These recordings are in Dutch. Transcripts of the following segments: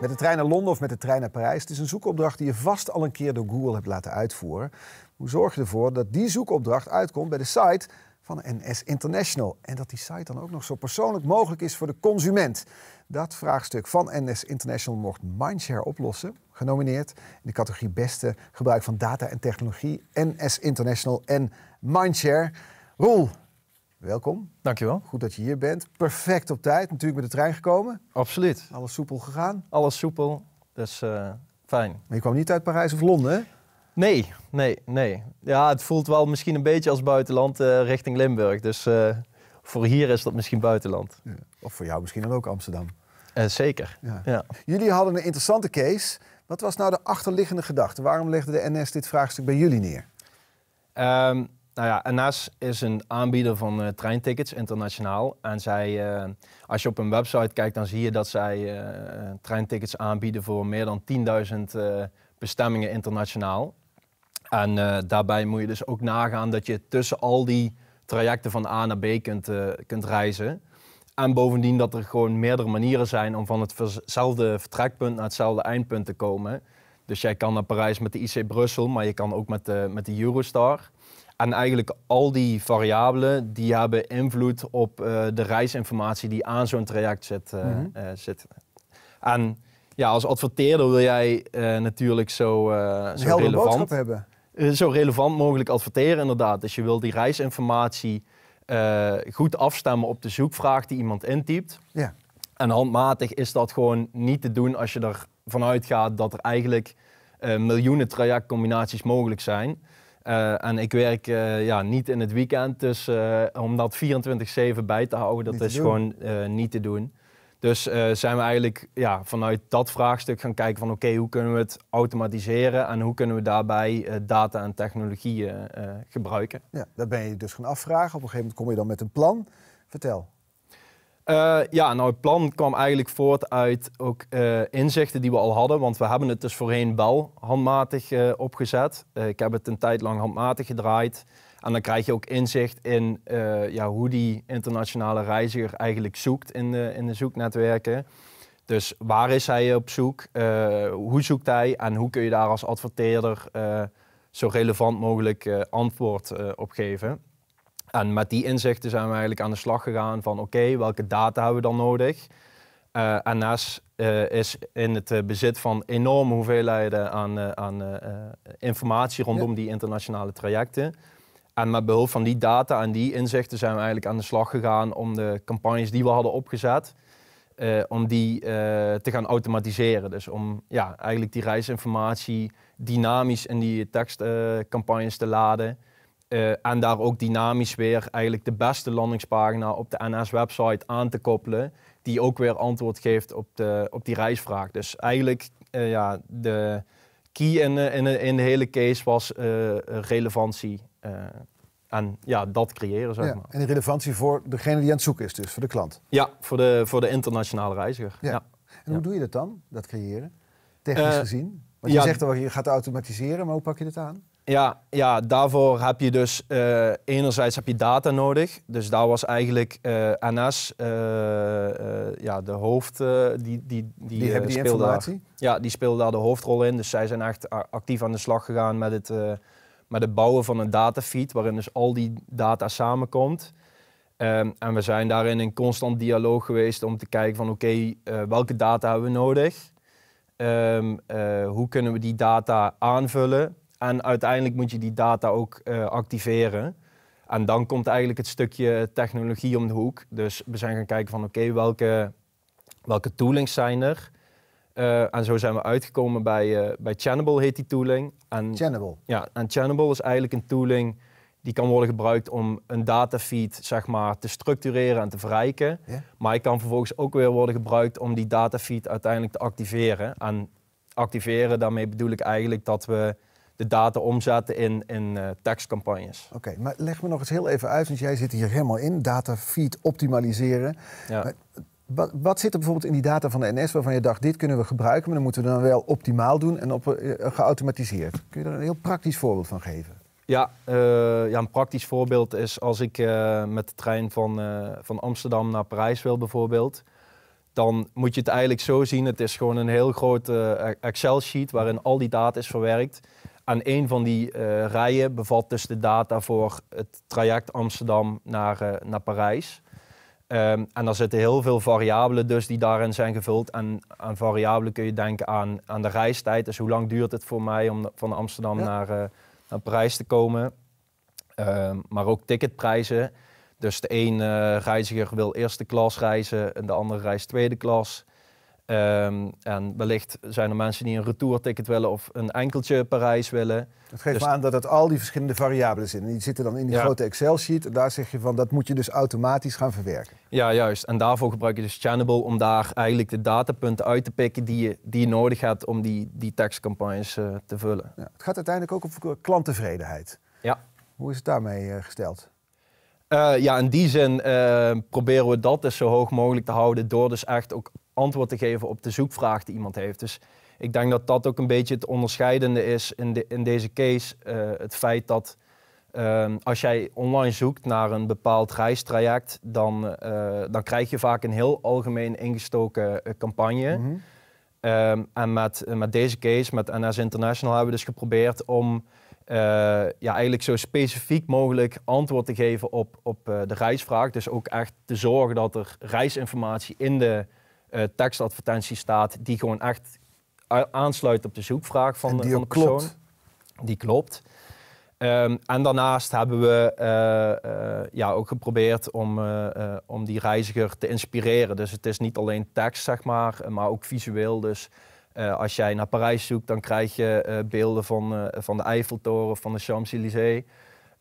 Met de trein naar Londen of met de trein naar Parijs. Het is een zoekopdracht die je vast al een keer door Google hebt laten uitvoeren. Hoe zorg je ervoor dat die zoekopdracht uitkomt bij de site van NS International. En dat die site dan ook nog zo persoonlijk mogelijk is voor de consument. Dat vraagstuk van NS International mocht Mindshare oplossen. Genomineerd in de categorie Beste Gebruik van Data en Technologie. NS International en Mindshare. Roel, Welkom. Dankjewel. Goed dat je hier bent. Perfect op tijd. Natuurlijk met de trein gekomen. Absoluut. Alles soepel gegaan. Alles soepel. Dus uh, fijn. Maar je kwam niet uit Parijs of Londen, hè? Nee, nee, nee. Ja, het voelt wel misschien een beetje als buitenland eh, richting Limburg. Dus eh, voor hier is dat misschien buitenland. Ja. Of voor jou misschien dan ook Amsterdam. zeker, ja. Jullie hadden een interessante case. Wat was nou de achterliggende gedachte? Waarom legde de NS dit vraagstuk bij jullie neer? Ehm, nou ja, NS is een aanbieder van eh, treintickets internationaal. En zij, eh, als je op hun website kijkt, dan zie je dat zij eh, treintickets aanbieden voor meer dan 10.000 bestemmingen internationaal. En daarbij moet je dus ook nagaan dat je tussen al die trajecten van A naar B kunt, kunt reizen. En bovendien dat er gewoon meerdere manieren zijn om van hetzelfde vertrekpunt naar hetzelfde eindpunt te komen. Dus jij kan naar Parijs met de IC Brussel, maar je kan ook met de, met de Eurostar. En eigenlijk al die variabelen die hebben invloed op eh, de reisinformatie die aan zo'n traject zit, eh, mhm. eh, zit. En ja, als adverteerder wil jij natuurlijk zo, zo relevant hebben. zo relevant mogelijk adverteren, inderdaad. Dus je wil die reisinformatie goed afstemmen op de zoekvraag die iemand intypt. Ja. En handmatig is dat gewoon niet te doen als je ervan uitgaat dat er eigenlijk miljoenen trajectcombinaties mogelijk zijn. Eh, en ik werk eh, ja, niet in het weekend, dus eh, om dat 24-7 bij te houden, dat is gewoon niet te doen. Dus zijn we eigenlijk ja, vanuit dat vraagstuk gaan kijken van oké, hoe kunnen we het automatiseren en hoe kunnen we daarbij data en technologieën gebruiken. Ja, dat ben je dus gaan afvragen. Op een gegeven moment kom je dan met een plan. Vertel. Eh, ja, nou het plan kwam eigenlijk voort uit ook eh, inzichten die we al hadden, want we hebben het dus voorheen wel handmatig eh, opgezet. ik heb het een tijd lang handmatig gedraaid. En dan krijg je ook inzicht in ja, hoe die internationale reiziger eigenlijk zoekt in in de zoeknetwerken. Dus waar is hij op zoek? hoe zoekt hij? En hoe kun je daar als adverteerder zo relevant mogelijk antwoord op geven? En met die inzichten zijn we eigenlijk aan de slag gegaan van oké, welke data hebben we dan nodig? Uh, eh, NS eh, is in het eh, bezit van enorme hoeveelheden aan, informatie rondom die internationale trajecten. En met behulp van die data en die inzichten zijn we eigenlijk aan de slag gegaan om de campagnes die we hadden opgezet, om die te gaan automatiseren. Dus om ja, eigenlijk die reisinformatie dynamisch in die tekstcampagnes te laden. Eh, en daar ook dynamisch weer eigenlijk de beste landingspagina op de NS-website aan te koppelen, die ook weer antwoord geeft op, de, op die reisvraag. Dus eigenlijk, eh, ja, de key in, eh, in, in, de hele case was relevantie. en ja, dat creëren, zeg ja, maar. En relevantie voor degene die aan het zoeken is dus, voor de klant? Ja, voor de, voor de internationale reiziger. Ja. En hoe doe je dat dan, dat creëren, technisch gezien? Want je zegt al, je gaat automatiseren, maar hoe pak je dat aan? Ja, ja, daarvoor heb je dus eh, enerzijds heb je data nodig. Dus daar was eigenlijk eh, NS, eh, ja, de hoofd, die, die, die, die Daar, ja, die speelde daar de hoofdrol in. Dus zij zijn echt actief aan de slag gegaan met het, met het bouwen van een datafeed, waarin dus al die data samenkomt. Ehm, en we zijn daarin in constant dialoog geweest om te kijken van oké, welke data hebben we nodig? Ehm, hoe kunnen we die data aanvullen? En uiteindelijk moet je die data ook eh, activeren. En dan komt eigenlijk het stukje technologie om de hoek. Dus we zijn gaan kijken van oké, welke, welke toolings zijn er? Eh, en zo zijn we uitgekomen bij, uh, bij Channable heet die tooling. En, Channable? Ja, en Channable is eigenlijk een tooling die kan worden gebruikt om een datafeed zeg maar, te structureren en te verrijken. Maar hij kan vervolgens ook weer worden gebruikt om die datafeed uiteindelijk te activeren. En activeren, daarmee bedoel ik eigenlijk dat we de data omzetten in, in eh, tekstcampagnes. Oké, maar leg me nog eens heel even uit, want jij zit hier helemaal in. Data feed optimaliseren. Ja. Eh, wat, wat, zit er bijvoorbeeld in die data van de NS waarvan je dacht, dit kunnen we gebruiken, maar dan moeten we dan wel optimaal doen en op, eh, geautomatiseerd? Kun je daar een heel praktisch voorbeeld van geven? Ja, ja, een praktisch voorbeeld is als ik met de trein van, van Amsterdam naar Parijs wil bijvoorbeeld. Dan moet je het eigenlijk zo zien, het is gewoon een heel grote Excel-sheet waarin al die data is verwerkt aan één van die eh, rijen bevat dus de data voor het traject Amsterdam naar, eh, naar Parijs. Ehm, en daar zitten heel veel variabelen dus die daarin zijn gevuld. En aan variabelen kun je denken aan, aan de reistijd. Dus hoe lang duurt het voor mij om van Amsterdam naar, eh, naar Parijs te komen. Ehm, maar ook ticketprijzen. Dus de een reiziger wil eerste klas reizen en de andere reist tweede klas. Ehm, en wellicht zijn er mensen die een retourticket willen of een enkeltje Parijs willen. Dat geeft dus me aan dat het al die verschillende variabelen zijn. die zitten dan in die grote Excel-sheet. En daar zeg je van, dat moet je dus automatisch gaan verwerken. Ja, juist. En daarvoor gebruik je dus Channable om daar eigenlijk de datapunten uit te pikken die je, die nodig hebt om die, die tekstcampagnes eh, te vullen. Ja. Het gaat uiteindelijk ook om klanttevredenheid. Ja. Hoe is het daarmee eh, gesteld? Eh, ja, in die zin proberen we dat dus zo hoog mogelijk te houden door dus echt ook antwoord te geven op de zoekvraag die iemand heeft. Dus ik denk dat dat ook een beetje het onderscheidende is in, de, in deze case. Eh, het feit dat ehm, als jij online zoekt naar een bepaald reistraject, dan, eh, dan krijg je vaak een heel algemeen ingestoken eh, campagne. Mhm. Ehm, en met, met deze case, met NS International, hebben we dus geprobeerd om ja, eigenlijk zo specifiek mogelijk antwoord te geven op, op de reisvraag. Dus ook echt te zorgen dat er reisinformatie in de uh, tekstadvertentie staat die gewoon echt aansluit op de zoekvraag van, de, van persoon. Klopt. Die klopt. Ehm, en daarnaast hebben we eh, eh, ja, ook geprobeerd om, om die reiziger te inspireren. Dus het is niet alleen tekst, zeg maar, maar ook visueel. Dus als jij naar Parijs zoekt, dan krijg je beelden van, van de Eiffeltoren, van de Champs-Élysées.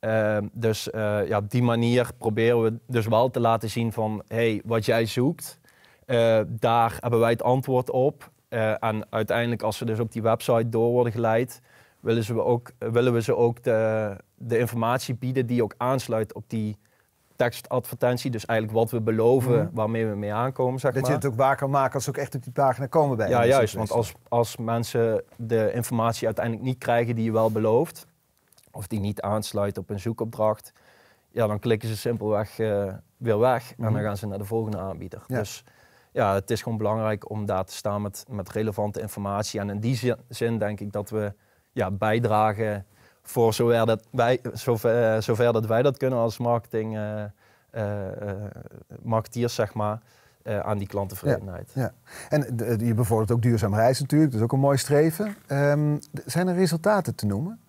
Ehm, dus ja, op die manier proberen we dus wel te laten zien van... hé, hey, wat jij zoekt, eh, daar hebben wij het antwoord op. Eh, en uiteindelijk, als ze dus op die website door worden geleid, willen, ook, willen we ze ook de, de informatie bieden die ook aansluit op die tekstadvertentie. Dus eigenlijk wat we beloven, mhm. waarmee we mee aankomen. Zeg dat maar. je het ook waar kan maken als ze ook echt op die pagina komen bij. Ja, juist. Want als, als mensen de informatie uiteindelijk niet krijgen die je wel belooft, of die niet aansluit op een zoekopdracht, ja, dan klikken ze simpelweg eh, weer weg. En dan mhm. gaan ze naar de volgende aanbieder. Ja. Dus ja, het is gewoon belangrijk om daar te staan met, met relevante informatie. En in die zin, denk ik dat we ja, bijdragen voor zover dat, wij, zover, eh, zover dat wij dat kunnen als marketing, uh, marketeers, zeg maar. aan die klantenvredenheid. Ja, ja. En je bevordert ook duurzaam reizen natuurlijk, dat is ook een mooi streven. Ehm, zijn er resultaten te noemen?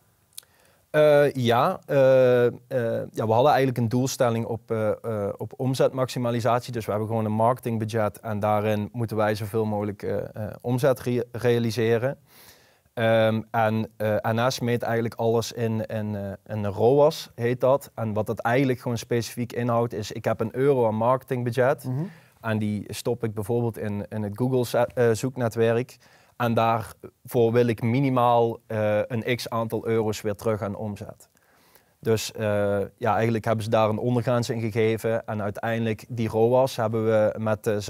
Eh, ja, eh, eh, ja, we hadden eigenlijk een doelstelling op, op omzetmaximalisatie. Dus we hebben gewoon een marketingbudget en daarin moeten wij zoveel mogelijk omzet realiseren. Ehm, en NS meet eigenlijk alles in, in, in ROAS, heet dat. En wat dat eigenlijk gewoon specifiek inhoudt is, ik heb een euro aan marketingbudget. Mhm. En die stop ik bijvoorbeeld in, in het Google zoeknetwerk. En daarvoor wil ik minimaal eh, een x aantal euro's weer terug aan omzet. Dus eh, ja, eigenlijk hebben ze daar een ondergrens in gegeven. En uiteindelijk die ROAS hebben we met 46%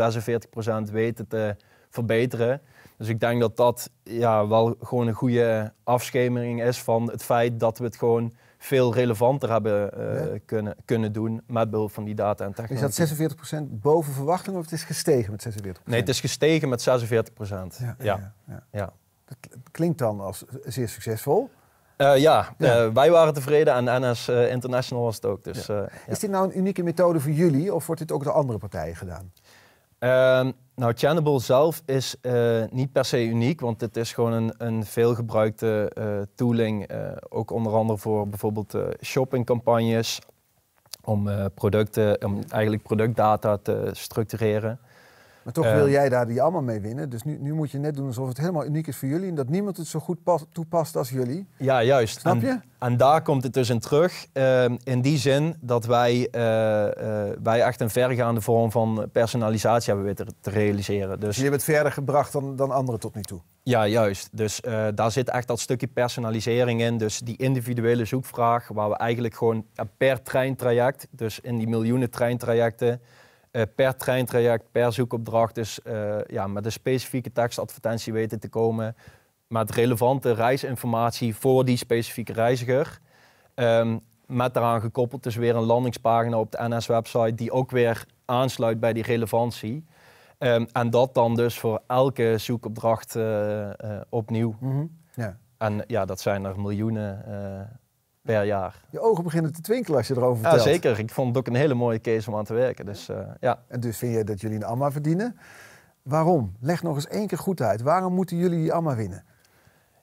eh, weten te verbeteren. Dus ik denk dat dat ja, wel gewoon een goede afschemering is van het feit dat we het gewoon veel relevanter hebben eh, kunnen, kunnen doen met behulp van die data en technologie. Is dat 46% boven verwachting of het is gestegen met 46%? Nee, het is gestegen met 46%. Ja, ja. ja, Dat klinkt dan als zeer succesvol. Eh, ja, eh, wij waren tevreden en NS International was het ook. Dus, is dit nou een unieke methode voor jullie of wordt dit ook door andere partijen gedaan? Um, nou, Channable zelf is eh, niet per se uniek, want het is gewoon een, een veelgebruikte eh, tooling. Eh, ook onder andere voor bijvoorbeeld shoppingcampagnes, om producten, om eigenlijk productdata te structureren. Maar toch wil eh. jij daar die allemaal mee winnen. Dus nu, nu moet je net doen alsof het helemaal uniek is voor jullie. En dat niemand het zo goed toepast als jullie. Ja, juist. Snap je? En, daar komt het dus in terug. Ehm, in die zin dat wij, eh, eh, wij echt een vergaande vorm van personalisatie hebben weten te realiseren. Dus... dus je hebt het verder gebracht dan, dan anderen tot nu toe. Ja, juist. Dus daar zit echt dat stukje personalisering in. Dus die individuele zoekvraag, waar we eigenlijk gewoon per treintraject, dus in die miljoenen treintrajecten, eh, per treintraject, per zoekopdracht. Dus eh, ja, met een specifieke tekstadvertentie weten te komen. Met relevante reisinformatie voor die specifieke reiziger. Ehm, met daaraan gekoppeld dus weer een landingspagina op de NS-website die ook weer aansluit bij die relevantie. Ehm, en dat dan dus voor elke zoekopdracht eh, opnieuw. Mhm. ja. En ja, dat zijn er miljoenen per jaar. Je ogen beginnen te twinkelen als je erover vertelt. Ja, zeker. Ik vond het ook een hele mooie case om aan te werken. Dus, eh, ja. En dus vind je dat jullie een AMA verdienen? Waarom? Leg nog eens één keer goed uit. Waarom moeten jullie die AMMA winnen?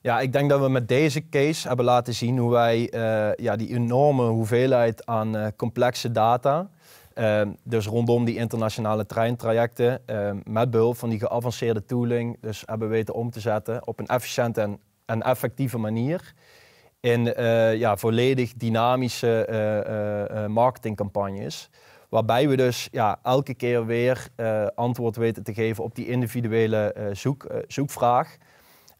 Ja, ik denk dat we met deze case hebben laten zien hoe wij eh, ja, die enorme hoeveelheid aan eh, complexe data... Ehm, dus rondom die internationale treintrajecten, ehm, met behulp van die geavanceerde tooling, dus hebben weten om te zetten op een efficiënte en, en effectieve manier in eh, ja, volledig dynamische eh, eh, marketingcampagnes. Waarbij we dus ja, elke keer weer antwoord weten te geven op die individuele zoek, zoekvraag.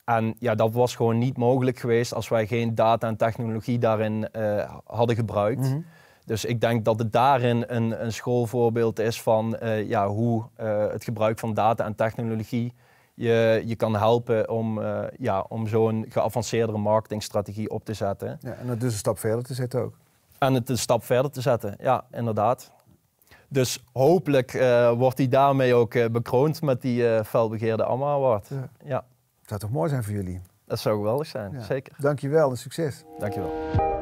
En ja, dat was gewoon niet mogelijk geweest als wij geen data en technologie daarin hadden gebruikt. Mhm. Dus ik denk dat het daarin een, een schoolvoorbeeld is van ja, hoe het gebruik van data en technologie je, je kan helpen om, eh, ja, om zo'n geavanceerdere marketingstrategie op te zetten. Ja, en het dus een stap verder te zetten ook. En het een stap verder te zetten, ja, inderdaad. Dus hopelijk eh, wordt hij daarmee ook eh, bekroond met die felbegeerde Amma Award. Ja. Dat zou toch mooi zijn voor jullie? Dat zou geweldig zijn, zeker. Dankjewel en succes. Dankjewel.